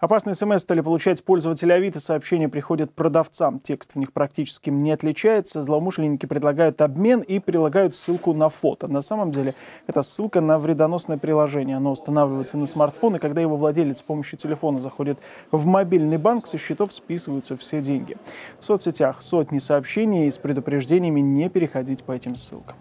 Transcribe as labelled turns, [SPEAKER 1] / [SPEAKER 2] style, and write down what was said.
[SPEAKER 1] Опасные смс стали получать пользователи Авито, сообщения приходят продавцам. Текст в них практически не отличается. Злоумышленники предлагают обмен и прилагают ссылку на фото. На самом деле это ссылка на вредоносное приложение. Оно устанавливается на смартфон, и когда его владелец с помощью телефона заходит в мобильный банк, со счетов списываются все деньги. В соцсетях сотни сообщений с предупреждениями не переходить по этим ссылкам.